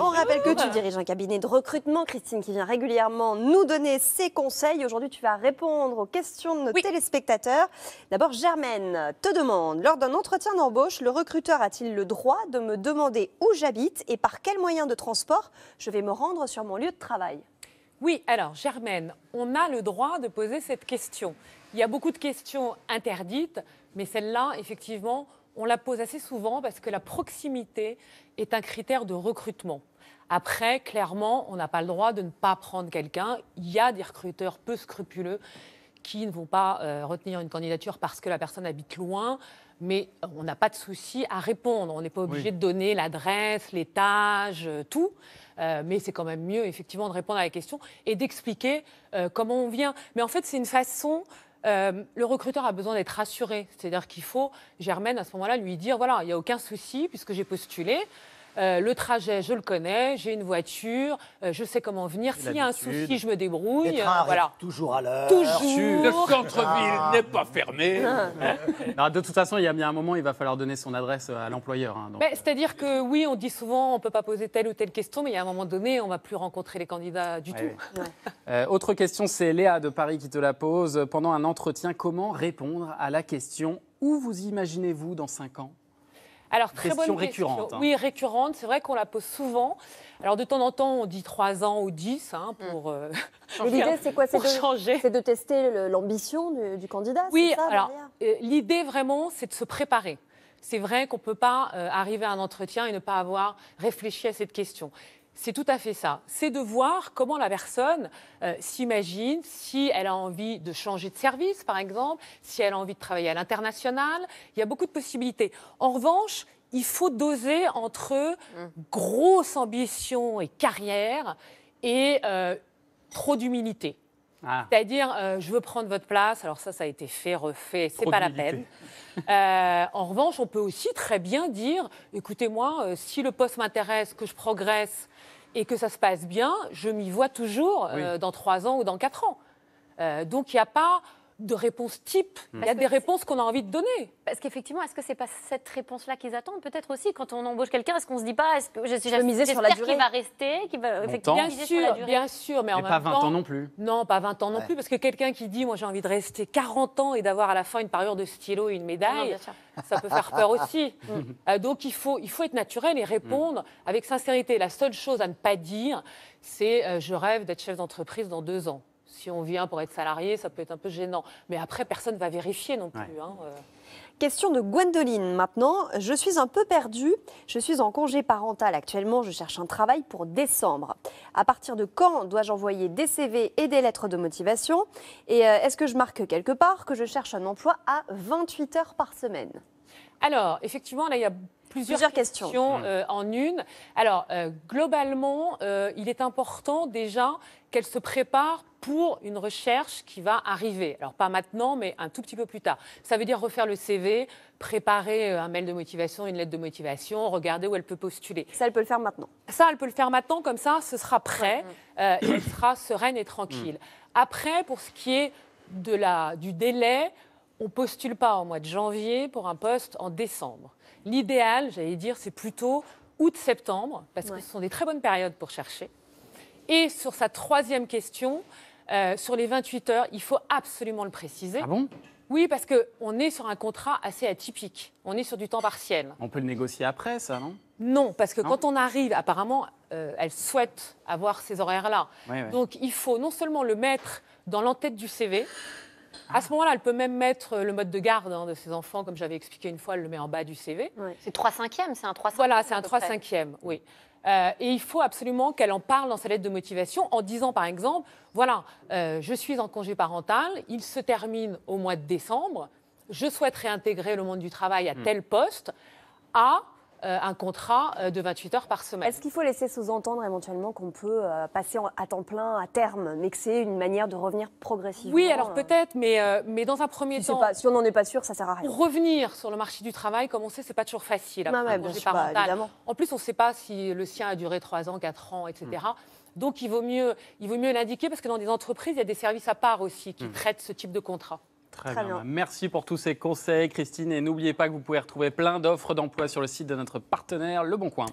On rappelle que tu diriges un cabinet de recrutement, Christine, qui vient régulièrement nous donner ses conseils. Aujourd'hui, tu vas répondre aux questions de nos téléspectateurs. D'abord, Germaine te demande, lors d'un entretien d'embauche, le recruteur a-t-il le droit de me demander où j'habite et par quel moyen de transport je vais me rendre sur mon lieu de travail oui, alors Germaine, on a le droit de poser cette question. Il y a beaucoup de questions interdites, mais celle-là, effectivement, on la pose assez souvent parce que la proximité est un critère de recrutement. Après, clairement, on n'a pas le droit de ne pas prendre quelqu'un. Il y a des recruteurs peu scrupuleux qui ne vont pas euh, retenir une candidature parce que la personne habite loin, mais on n'a pas de souci à répondre. On n'est pas obligé de donner l'adresse, l'étage, euh, tout. Euh, mais c'est quand même mieux, effectivement, de répondre à la question et d'expliquer comment on vient. Mais en fait, c'est une façon euh, le recruteur a besoin d'être rassuré. C'est-à-dire qu'il faut, Germaine, à ce moment-là, lui dire voilà, il n'y a aucun souci puisque j'ai postulé. Euh, le trajet, je le connais, j'ai une voiture, euh, je sais comment venir. S'il y a un souci, je me débrouille. voilà. toujours à l'heure. Toujours. Le centre-ville ah. n'est pas fermé. de toute façon, il y, a bien un moment, il va falloir donner son adresse à l'employeur. Hein, euh. C'est-à-dire que oui, on dit souvent, on ne peut pas poser telle ou telle question, mais il y a un moment donné, on ne va plus rencontrer les candidats du tout. autre question, c'est Léa de Paris qui te la pose. Pendant un entretien, comment répondre à la question où vous imaginez-vous dans 5 ans alors, très question bonne question. Récurrente, hein. Oui, récurrente. C'est vrai qu'on la pose souvent. Alors, de temps en temps, on dit 3 ans ou 10 hein, mm. pour. changer. Euh, l'idée, c'est quoi C'est de, tester l'ambition du, candidat Oui, alors, euh, l'idée vraiment, c'est de se préparer. C'est vrai qu'on ne peut pas euh, arriver à un entretien et ne pas avoir réfléchi à cette question. C'est tout à fait ça. C'est de voir comment la personne euh, s'imagine, si elle a envie de changer de service, par exemple, si elle a envie de travailler à l'international. Il y a beaucoup de possibilités. En revanche, il faut doser entre mm. grosse ambition et carrière et euh, trop d'humilité. Ah. C'est-à-dire, euh, je veux prendre votre place. Alors ça, ça a été fait, refait, c'est pas la peine. Euh, en revanche, on peut aussi très bien dire, écoutez-moi, euh, si le poste m'intéresse, que je progresse et que ça se passe bien, je m'y vois toujours dans trois ans ou dans quatre ans. donc il n'y a pas de réponses type. Mm. il y a des réponses qu'on a envie de donner. Parce qu'effectivement, est-ce que ce n'est pas cette réponse-là qu'ils attendent Peut-être aussi, quand on embauche quelqu'un, est-ce qu'on ne se dit pas, est-ce que je suis misé sur la durée qu'il va rester, qui va effectivement bien sûr, bien sûr, mais, pas 20 ans non plus. Non, pas 20 ans non plus, parce que quelqu'un qui dit, moi j'ai envie de rester 40 ans et d'avoir à la fin une parure de stylo et une médaille, ça peut faire peur aussi. Mm. Euh, donc il faut, il faut être naturel et répondre mm. avec sincérité. La seule chose à ne pas dire, c'est euh, je rêve d'être chef d'entreprise dans deux ans si on vient pour être salarié, ça peut être un peu gênant. Mais après, personne ne va vérifier non plus. Hein, euh. Question de Gwendoline maintenant. Je suis un peu perdue. Je suis en congé parental actuellement. Je cherche un travail pour décembre. À partir de quand dois-je envoyer des CV et des lettres de motivation Et euh, est-ce que je marque quelque part que je cherche un emploi à 28 heures par semaine alors, effectivement, là, il y a plusieurs, questions, hmm. euh, en une. Alors, euh, globalement, euh, il est important déjà qu'elle se prépare pour une recherche qui va arriver. Alors, pas maintenant, mais un tout petit peu plus tard. Ça veut dire refaire le CV, préparer un mail de motivation, une lettre de motivation, regarder où elle peut postuler. Ça, elle peut le faire maintenant. Ça, elle peut le faire maintenant, comme ça, ce sera prêt, elle sera sereine et tranquille. Hmm. Après, pour ce qui est de du délai, on ne postule pas en mois de janvier pour un poste en décembre. L'idéal, j'allais dire, c'est plutôt août-septembre, parce que ce sont des très bonnes périodes pour chercher. Et sur sa troisième question, euh, sur les 28 heures, il faut absolument le préciser. Ah bon oui, parce qu'on est sur un contrat assez atypique. On est sur du temps partiel. On peut le négocier après, ça, non Non, parce que quand on arrive, apparemment, euh, elle souhaite avoir ces horaires-là. Donc il faut non seulement le mettre dans l'entête du CV, à ce moment-là, elle peut même mettre euh, le mode de garde hein, de ses enfants, comme j'avais expliqué une fois, elle le met en bas du CV. C'est 3 cinquièmes, c'est un 3 cinquièmes. Voilà, c'est un 3 cinquièmes, oui. Euh, et il faut absolument qu'elle en parle dans sa lettre de motivation en disant, par exemple, voilà, euh, je suis en congé parental, il se termine au mois de décembre, je souhaite réintégrer le monde du travail à hmm. tel poste, à euh, un contrat euh, de 28 heures par semaine. Est-ce qu'il faut laisser sous-entendre éventuellement qu'on peut euh, passer à temps plein, à terme, mais que c'est une manière de revenir progressivement Oui, alors peut-être, mais, mais dans un premier temps. si on n'en est pas sûr, ça sert à rien. revenir sur le marché du travail, comme on sait, c'est pas toujours facile. non, hein, mais bien bah, en plus, on ne sait pas si le sien a duré 3 ans, 4 ans, etc. Mm. Donc il vaut mieux, il vaut mieux l'indiquer parce que dans des entreprises, il y a des services à part aussi qui mm. traitent ce type de contrat. Très, bien. bien. Bah, merci pour tous ces conseils, Christine. Et n'oubliez pas que vous pouvez retrouver plein d'offres d'emploi sur le site de notre partenaire, Le Bon Coin.